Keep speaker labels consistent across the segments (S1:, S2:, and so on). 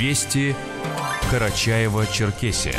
S1: Вести Карачаева-Черкесия.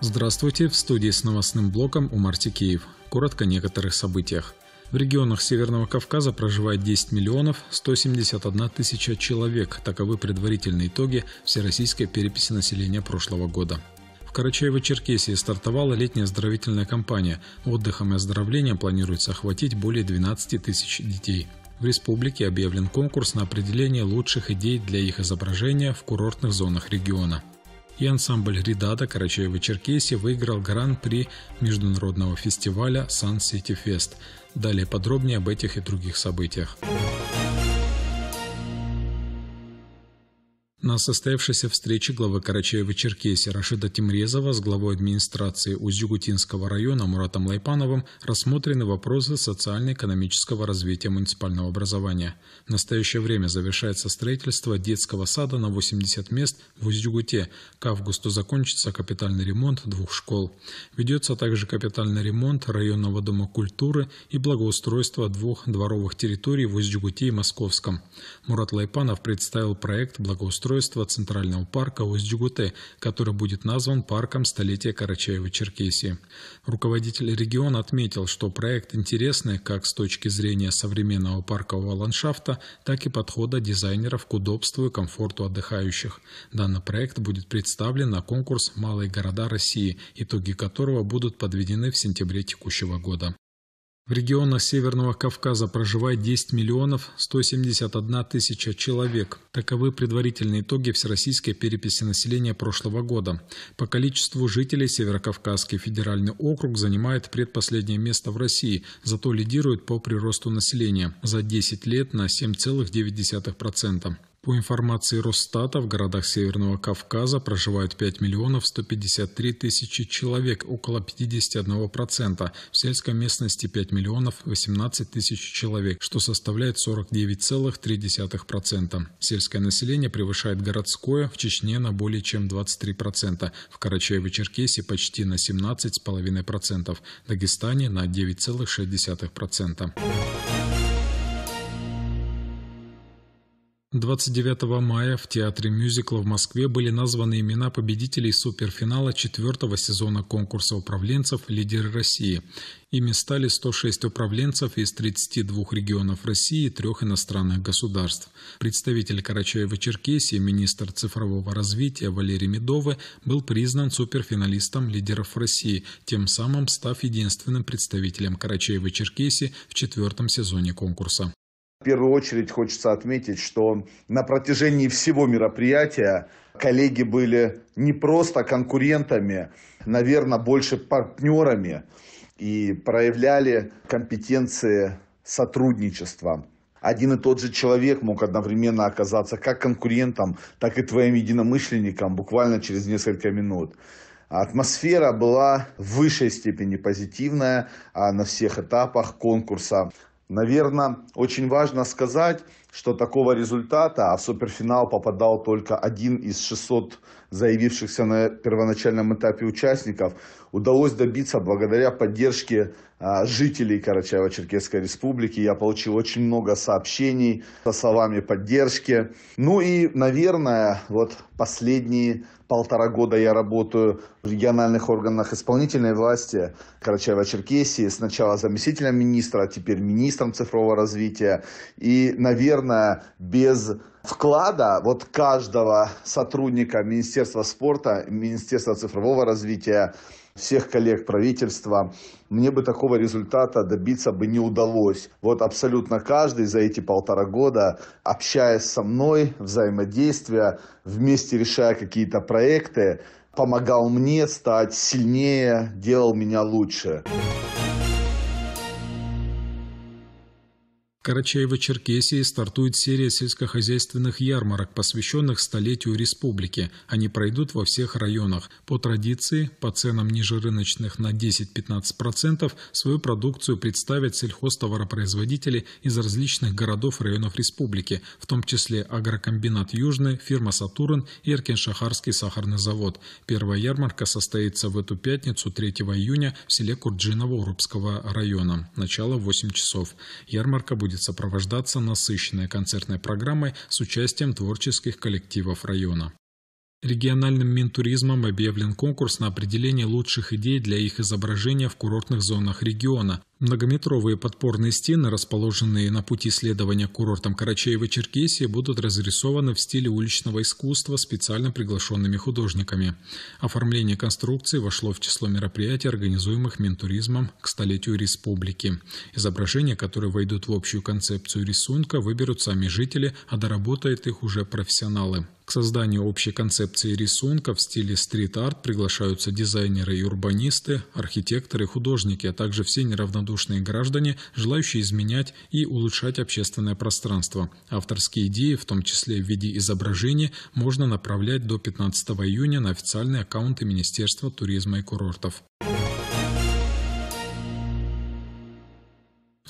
S2: Здравствуйте, в студии с новостным блоком у Марти Киев. Коротко о некоторых событиях. В регионах Северного Кавказа проживает 10 миллионов 171 тысяча человек. Таковы предварительные итоги всероссийской переписи населения прошлого года. В Карачаево-Черкесии стартовала летняя оздоровительная кампания. Отдыхом и оздоровлением планируется охватить более 12 тысяч детей. В республике объявлен конкурс на определение лучших идей для их изображения в курортных зонах региона. И ансамбль Ридада Карачаева-Черкесии выиграл гран-при международного фестиваля Sun City Fest. Далее подробнее об этих и других событиях. На состоявшейся встрече главы Карачаева-Черкесии Рашида Тимрезова с главой администрации Узюгутинского района Муратом Лайпановым рассмотрены вопросы социально-экономического развития муниципального образования. В настоящее время завершается строительство детского сада на 80 мест в Узюгуте. К августу закончится капитальный ремонт двух школ. Ведется также капитальный ремонт районного дома культуры и благоустройство двух дворовых территорий в Узюгуте и Московском. Мурат Лайпанов представил проект благоустройства обустройства Центрального парка усть Оздюгуте, который будет назван парком столетия Карачаева-Черкесии. Руководитель региона отметил, что проект интересный как с точки зрения современного паркового ландшафта, так и подхода дизайнеров к удобству и комфорту отдыхающих. Данный проект будет представлен на конкурс «Малые города России», итоги которого будут подведены в сентябре текущего года. В регионах Северного Кавказа проживает 10 миллионов 171 тысяча человек. Таковы предварительные итоги всероссийской переписи населения прошлого года. По количеству жителей Северокавказский федеральный округ занимает предпоследнее место в России, зато лидирует по приросту населения за 10 лет на 7,9%. По информации Росстата, в городах Северного Кавказа проживают 5 миллионов 153 тысячи человек, около 51%. В сельской местности 5 миллионов 18 тысяч человек, что составляет 49,3%. Сельское население превышает городское в Чечне на более чем 23%, в Карачаево-Черкесии почти на 17,5%, в Дагестане на 9,6%. 29 мая в Театре мюзикла в Москве были названы имена победителей суперфинала четвертого сезона конкурса управленцев «Лидеры России». Ими стали 106 управленцев из 32 регионов России и трех иностранных государств. Представитель Карачаева-Черкесии, министр цифрового развития Валерий Медовы был признан суперфиналистом «Лидеров России», тем самым став единственным представителем Карачаева-Черкесии в четвертом сезоне конкурса.
S3: В первую очередь хочется отметить, что на протяжении всего мероприятия коллеги были не просто конкурентами, наверное, больше партнерами и проявляли компетенции сотрудничества. Один и тот же человек мог одновременно оказаться как конкурентом, так и твоим единомышленником буквально через несколько минут. Атмосфера была в высшей степени позитивная а на всех этапах конкурса. Наверное, очень важно сказать, что такого результата, а в суперфинал попадал только один из 600 заявившихся на первоначальном этапе участников, удалось добиться благодаря поддержке а, жителей Карачаево-Черкесской республики. Я получил очень много сообщений со словами поддержки. Ну и, наверное, вот последние полтора года я работаю в региональных органах исполнительной власти Карачаева-Черкесии, сначала заместителем министра, а теперь министром цифрового развития. И, наверное, наверное, без вклада вот каждого сотрудника Министерства спорта, Министерства цифрового развития, всех коллег правительства, мне бы такого результата добиться бы не удалось. Вот абсолютно каждый за эти полтора года, общаясь со мной, взаимодействия, вместе решая какие-то проекты, помогал мне стать сильнее, делал меня лучше.
S2: Карачаево-Черкесии стартует серия сельскохозяйственных ярмарок, посвященных столетию республики. Они пройдут во всех районах. По традиции, по ценам ниже рыночных на 10-15%, свою продукцию представят сельхозтоваропроизводители из различных городов и районов республики, в том числе агрокомбинат «Южный», фирма «Сатурн» и Иркеншахарский сахарный завод. Первая ярмарка состоится в эту пятницу, 3 июня, в селе Курджиново Урубского района. Начало 8 часов. Ярмарка будет будет сопровождаться насыщенной концертной программой с участием творческих коллективов района. Региональным Минтуризмом объявлен конкурс на определение лучших идей для их изображения в курортных зонах региона. Многометровые подпорные стены, расположенные на пути следования курортам Карачаева-Черкесии, будут разрисованы в стиле уличного искусства специально приглашенными художниками. Оформление конструкции вошло в число мероприятий, организуемых Минтуризмом к столетию республики. Изображения, которые войдут в общую концепцию рисунка, выберут сами жители, а доработают их уже профессионалы. К созданию общей концепции рисунка в стиле стрит-арт приглашаются дизайнеры и урбанисты, архитекторы, художники, а также все неравнодушные неравнодушные граждане, желающие изменять и улучшать общественное пространство. Авторские идеи, в том числе в виде изображений, можно направлять до 15 июня на официальные аккаунты Министерства туризма и курортов.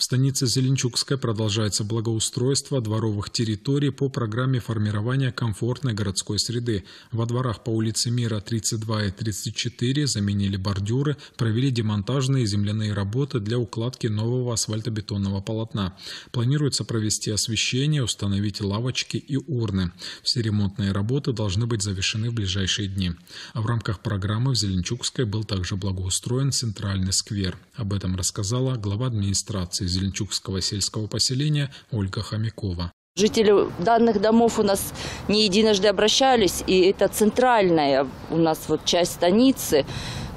S2: В станице Зеленчукской продолжается благоустройство дворовых территорий по программе формирования комфортной городской среды. Во дворах по улице Мира 32 и 34 заменили бордюры, провели демонтажные и земляные работы для укладки нового асфальтобетонного полотна. Планируется провести освещение, установить лавочки и урны. Все ремонтные работы должны быть завершены в ближайшие дни. А в рамках программы в Зеленчукской был также благоустроен центральный сквер. Об этом рассказала глава администрации Зеленчукского сельского поселения Ольга Хомякова.
S4: Жители данных домов у нас не единожды обращались, и это центральная у нас вот часть станицы,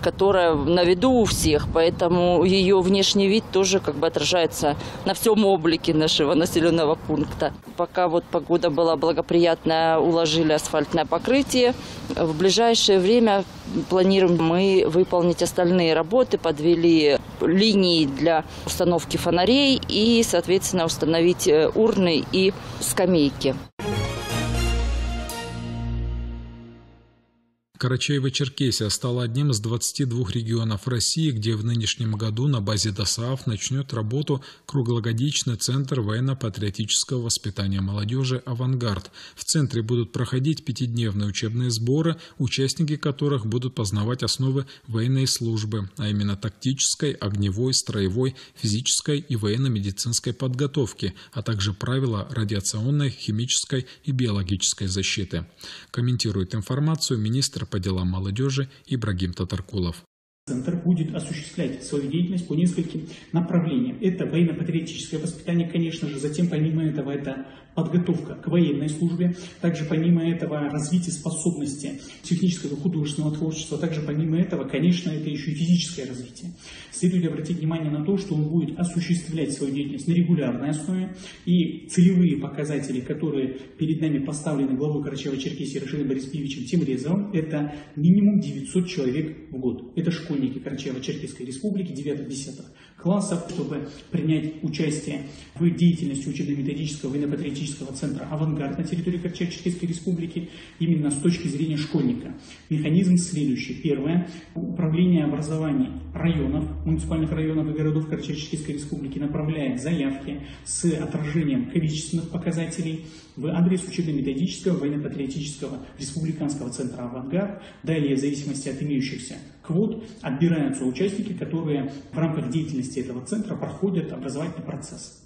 S4: которая на виду у всех, поэтому ее внешний вид тоже как бы отражается на всем облике нашего населенного пункта. Пока вот погода была благоприятная, уложили асфальтное покрытие. В ближайшее время планируем мы выполнить остальные работы, подвели линий для установки фонарей и, соответственно, установить э, урны и скамейки.
S2: Карачаево-Черкесия стала одним из 22 регионов России, где в нынешнем году на базе ДОСААФ начнет работу круглогодичный Центр военно-патриотического воспитания молодежи «Авангард». В центре будут проходить пятидневные учебные сборы, участники которых будут познавать основы военной службы, а именно тактической, огневой, строевой, физической и военно-медицинской подготовки, а также правила радиационной, химической и биологической защиты. Комментирует информацию министр по делам молодежи Ибрагим Татаркулов.
S5: Центр будет осуществлять свою деятельность по нескольким направлениям. Это военно-патриотическое воспитание, конечно же, затем помимо этого это подготовка к военной службе, также помимо этого развитие способности технического художественного творчества, также помимо этого, конечно, это еще и физическое развитие. Следует обратить внимание на то, что он будет осуществлять свою деятельность на регулярной основе, и целевые показатели, которые перед нами поставлены главой Карачева-Черкесии Рашидом Борисовичем Тимрезовым, это минимум 900 человек в год. Это школьники Карачева-Черкесской республики 9-10 классов, чтобы принять участие в деятельности учебно-методического военно-патриотического методического центра «Авангард» на территории Корчак-Чехийской Республики именно с точки зрения школьника. Механизм следующий. Первое. Управление образования районов, муниципальных районов и городов Корчак-Чехийской Республики направляет заявки с отражением количественных показателей в адрес учебно-методического, военно-патриотического республиканского центра «Авангард». Далее, в зависимости от имеющихся квот, отбираются участники, которые в рамках деятельности этого центра проходят образовательный процесс.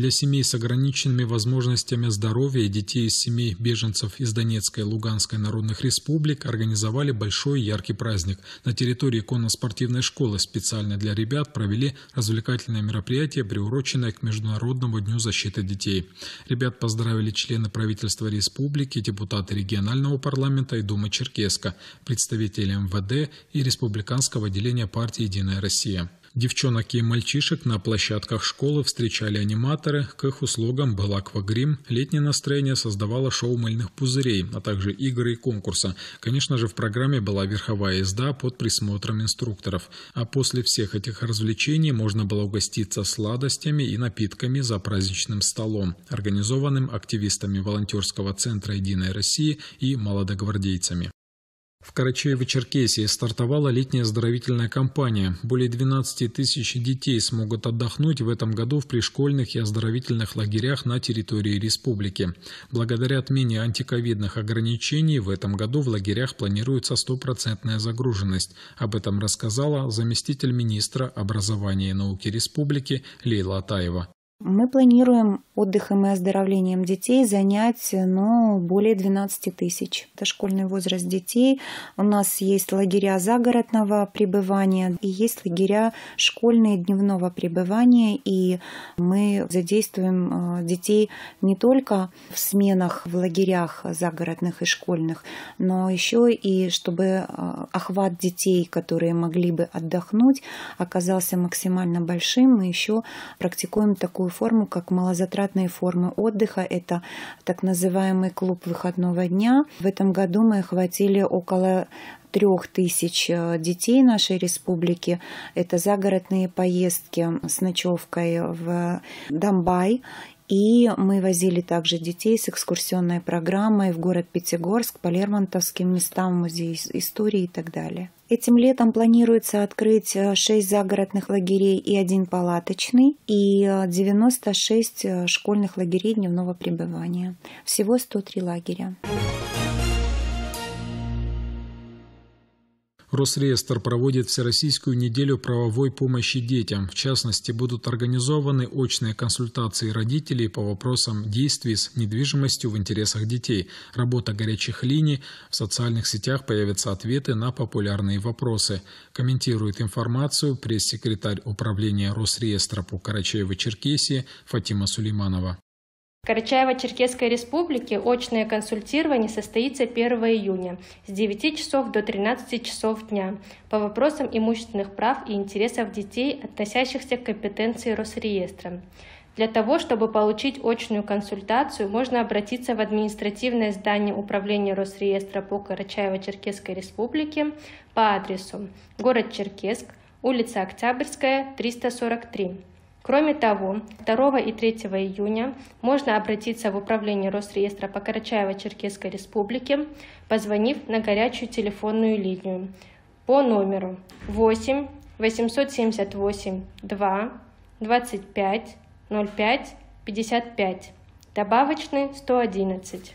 S2: для семей с ограниченными возможностями здоровья и детей из семей беженцев из Донецкой и Луганской народных республик организовали большой яркий праздник. На территории конно-спортивной школы специально для ребят провели развлекательное мероприятие, приуроченное к Международному дню защиты детей. Ребят поздравили члены правительства республики, депутаты регионального парламента и Думы Черкеска, представители МВД и Республиканского отделения партии «Единая Россия». Девчонок и мальчишек на площадках школы встречали аниматоры, к их услугам был аквагрим, летнее настроение создавало шоу мыльных пузырей, а также игры и конкурса. Конечно же, в программе была верховая езда под присмотром инструкторов. А после всех этих развлечений можно было угоститься сладостями и напитками за праздничным столом, организованным активистами волонтерского центра «Единой России» и молодогвардейцами. В Карачаево-Черкесии стартовала летняя оздоровительная кампания. Более 12 тысяч детей смогут отдохнуть в этом году в пришкольных и оздоровительных лагерях на территории республики. Благодаря отмене антиковидных ограничений в этом году в лагерях планируется стопроцентная загруженность. Об этом рассказала заместитель министра образования и науки республики Лейла Атаева.
S4: Мы планируем отдыхом и оздоровлением детей занять ну, более 12 тысяч. Это школьный возраст детей. У нас есть лагеря загородного пребывания и есть лагеря школьные дневного пребывания. И мы задействуем э, детей не только в сменах в лагерях загородных и школьных, но еще и чтобы э, охват детей, которые могли бы отдохнуть, оказался максимально большим. Мы еще практикуем такую такую форму, как малозатратные формы отдыха. Это так называемый клуб выходного дня. В этом году мы охватили около трех тысяч э, детей нашей республики. Это загородные поездки с ночевкой в Домбай и мы возили также детей с экскурсионной программой в город Пятигорск по Лермонтовским местам, музей истории и так далее. Этим летом планируется открыть 6 э, загородных лагерей и один палаточный и 96 э, э, школьных лагерей дневного пребывания. Всего 103 лагеря.
S2: Росреестр проводит Всероссийскую неделю правовой помощи детям. В частности, будут организованы очные консультации родителей по вопросам действий с недвижимостью в интересах детей, работа горячих линий, в социальных сетях появятся ответы на популярные вопросы. Комментирует информацию пресс-секретарь управления Росреестра по Карачаево-Черкесии Фатима Сулейманова.
S6: Карачаево-Черкесской республике очное консультирование состоится 1 июня с 9 часов до 13 часов дня по вопросам имущественных прав и интересов детей, относящихся к компетенции Росреестра. Для того, чтобы получить очную консультацию, можно обратиться в административное здание Управления Росреестра по Карачаево-Черкесской республике по адресу город Черкесск, улица Октябрьская, 343. Кроме того, 2 и 3 июня можно обратиться в Управление Росреестра по Карачаево-Черкесской Республике, позвонив на горячую телефонную линию по номеру 8 878 2 25 05 55, добавочный 111.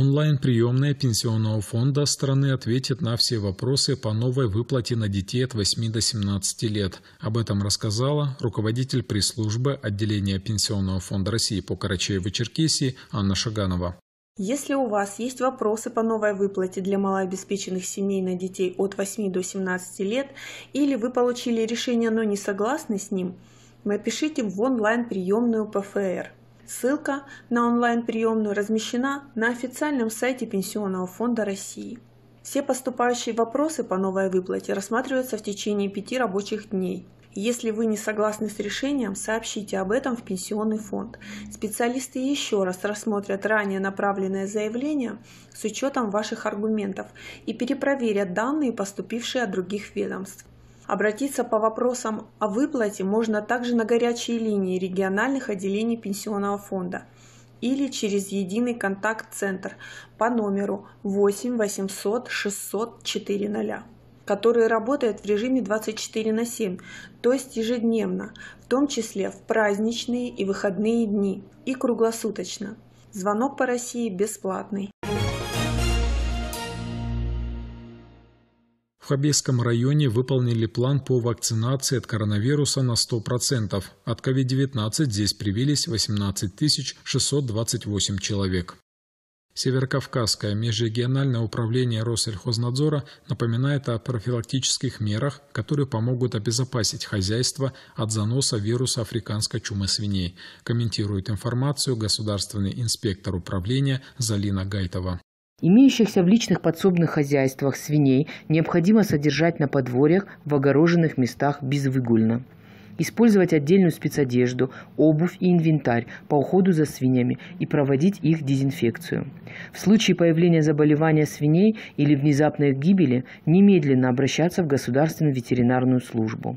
S2: Онлайн-приемная Пенсионного фонда страны ответит на все вопросы по новой выплате на детей от 8 до 17 лет. Об этом рассказала руководитель пресс-службы отделения Пенсионного фонда России по Карачаево-Черкесии Анна Шаганова.
S6: Если у вас есть вопросы по новой выплате для малообеспеченных семей на детей от 8 до 17 лет, или вы получили решение, но не согласны с ним, напишите в онлайн-приемную ПФР – Ссылка на онлайн-приемную размещена на официальном сайте Пенсионного фонда России. Все поступающие вопросы по новой выплате рассматриваются в течение пяти рабочих дней. Если вы не согласны с решением, сообщите об этом в пенсионный фонд. Специалисты еще раз рассмотрят ранее направленное заявление с учетом ваших аргументов и перепроверят данные, поступившие от других ведомств. Обратиться по вопросам о выплате можно также на горячие линии региональных отделений пенсионного фонда или через единый контакт-центр по номеру 8 800 604 400, который работает в режиме 24 на 7, то есть ежедневно, в том числе в праздничные и выходные дни и круглосуточно. Звонок по России бесплатный.
S2: В Хабесском районе выполнили план по вакцинации от коронавируса на 100%. От COVID-19 здесь привились 18 628 человек. Северокавказское межрегиональное управление Россельхознадзора напоминает о профилактических мерах, которые помогут обезопасить хозяйство от заноса вируса африканской чумы свиней, комментирует информацию государственный инспектор управления Залина Гайтова.
S6: Имеющихся в личных подсобных хозяйствах свиней необходимо содержать на подворьях в огороженных местах безвыгульно. Использовать отдельную спецодежду, обувь и инвентарь по уходу за свиньями и проводить их дезинфекцию. В случае появления заболевания свиней или внезапной их гибели немедленно обращаться в государственную ветеринарную службу.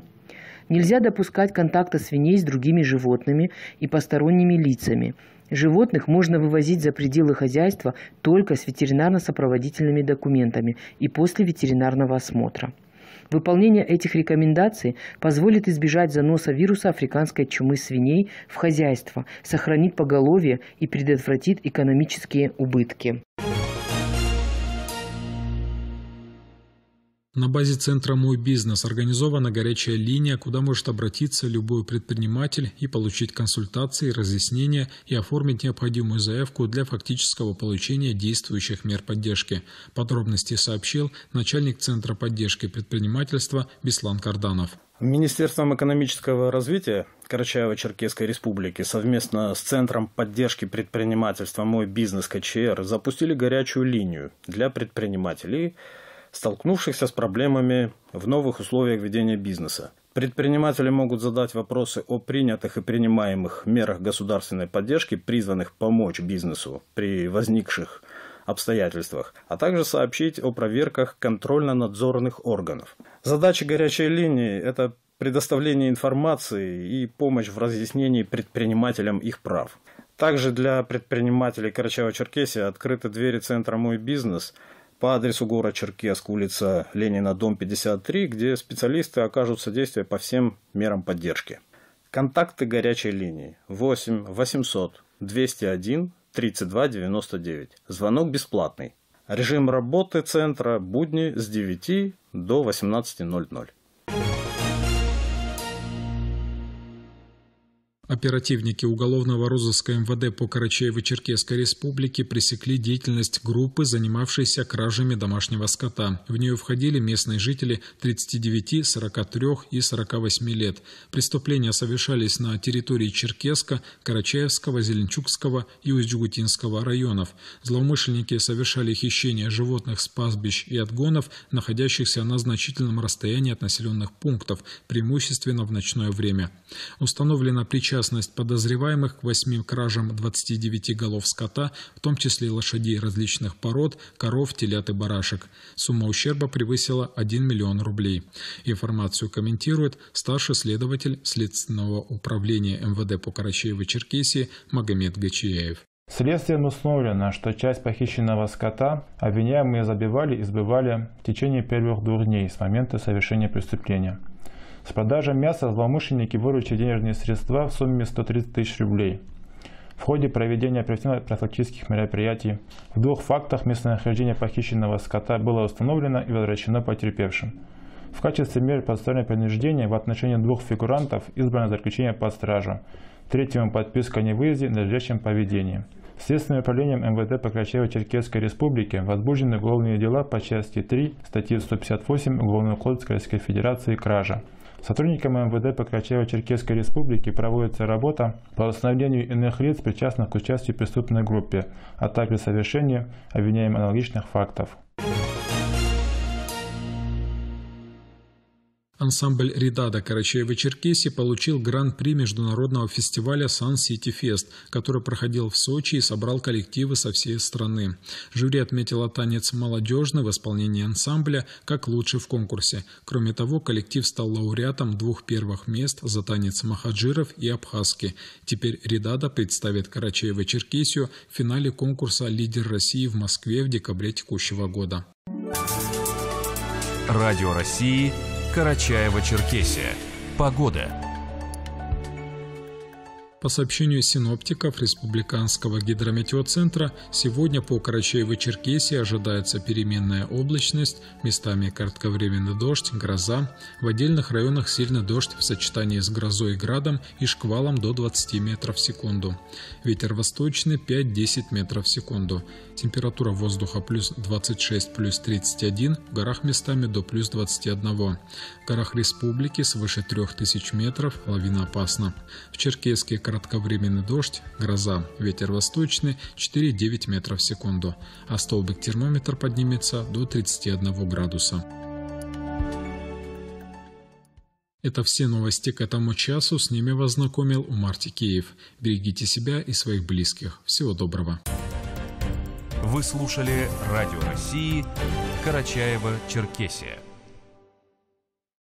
S6: Нельзя допускать контакта свиней с другими животными и посторонними лицами. Животных можно вывозить за пределы хозяйства только с ветеринарно-сопроводительными документами и после ветеринарного осмотра. Выполнение этих рекомендаций позволит избежать заноса вируса африканской чумы свиней в хозяйство, сохранит поголовье и предотвратит экономические убытки.
S2: На базе центра «Мой бизнес» организована горячая линия, куда может обратиться любой предприниматель и получить консультации, разъяснения и оформить необходимую заявку для фактического получения действующих мер поддержки. Подробности сообщил начальник Центра поддержки предпринимательства Беслан Карданов.
S1: Министерством экономического развития Карачаево-Черкесской Республики совместно с Центром поддержки предпринимательства «Мой бизнес КЧР» запустили горячую линию для предпринимателей – столкнувшихся с проблемами в новых условиях ведения бизнеса. Предприниматели могут задать вопросы о принятых и принимаемых мерах государственной поддержки, призванных помочь бизнесу при возникших обстоятельствах, а также сообщить о проверках контрольно-надзорных органов. Задача горячей линии – это предоставление информации и помощь в разъяснении предпринимателям их прав. Также для предпринимателей Карачаева-Черкесии открыты двери Центра «Мой бизнес», по адресу город Черкесск, улица Ленина, дом 53, где специалисты окажут содействие по всем мерам поддержки. Контакты горячей линии 8 800 201 32 99. Звонок бесплатный. Режим работы центра будни с 9 до 18 00
S2: Оперативники уголовного розыска МВД по Карачаево-Черкесской республике пресекли деятельность группы, занимавшейся кражами домашнего скота. В нее входили местные жители 39, 43 и 48 лет. Преступления совершались на территории Черкеска, Карачаевского, Зеленчукского и усть районов. Злоумышленники совершали хищение животных с пастбищ и отгонов, находящихся на значительном расстоянии от населенных пунктов, преимущественно в ночное время. Установлена причастность причастность подозреваемых к восьми кражам 29 голов скота, в том числе лошадей различных пород, коров, телят и барашек. Сумма ущерба превысила 1 миллион рублей. Информацию комментирует старший следователь Следственного управления МВД по Карачаево-Черкесии Магомед Гачияев. Следствием установлено, что часть похищенного скота обвиняемые
S1: забивали и сбывали в течение первых двух дней с момента совершения преступления. С продажи мяса злоумышленники выручили денежные средства в сумме 130 тысяч рублей. В ходе проведения оперативно-профилактических мероприятий в двух фактах местонахождение похищенного скота было установлено и возвращено потерпевшим. В качестве мер подставления принуждения в отношении двух фигурантов избрано заключение под стражу, третьему подписка о невыезде на ждящем поведении. Следственным управлением МВД по черкесской Республики возбуждены уголовные дела по части 3 статьи 158 Уголовного кодекса Российской Федерации «Кража». Сотрудниками МВД Покачева-Черкесской Республики проводится работа по установлению иных лиц, причастных к участию в преступной группе, а также совершению обвиняемых аналогичных фактов.
S2: Ансамбль Ридада карачаева черкеси получил гран-при международного фестиваля Сан-Сити Фест, который проходил в Сочи и собрал коллективы со всей страны. Жюри отметило танец молодежный в исполнении ансамбля как лучший в конкурсе. Кроме того, коллектив стал лауреатом двух первых мест за танец Махаджиров и Абхазки. Теперь Ридада представит Карачаева-Черкесию в финале конкурса «Лидер России» в Москве в декабре текущего года. Радио России Карачаева-Черкесия. Погода. По сообщению синоптиков Республиканского гидрометеоцентра, сегодня по Карачаево-Черкесии ожидается переменная облачность, местами кратковременный дождь, гроза. В отдельных районах сильный дождь в сочетании с грозой и градом и шквалом до 20 метров в секунду. Ветер восточный 5-10 метров в секунду. Температура воздуха плюс 26, плюс 31, в горах местами до плюс 21. В горах республики свыше 3000 метров лавина опасна. В Черкесске кратковременный дождь, гроза, ветер восточный 4-9 метров в секунду, а столбик термометр поднимется до 31 градуса. Это все новости к этому часу. С ними вас знакомил Умар Тикеев. Берегите себя и своих близких. Всего доброго.
S1: Вы слушали Радио России, Карачаева, Черкесия.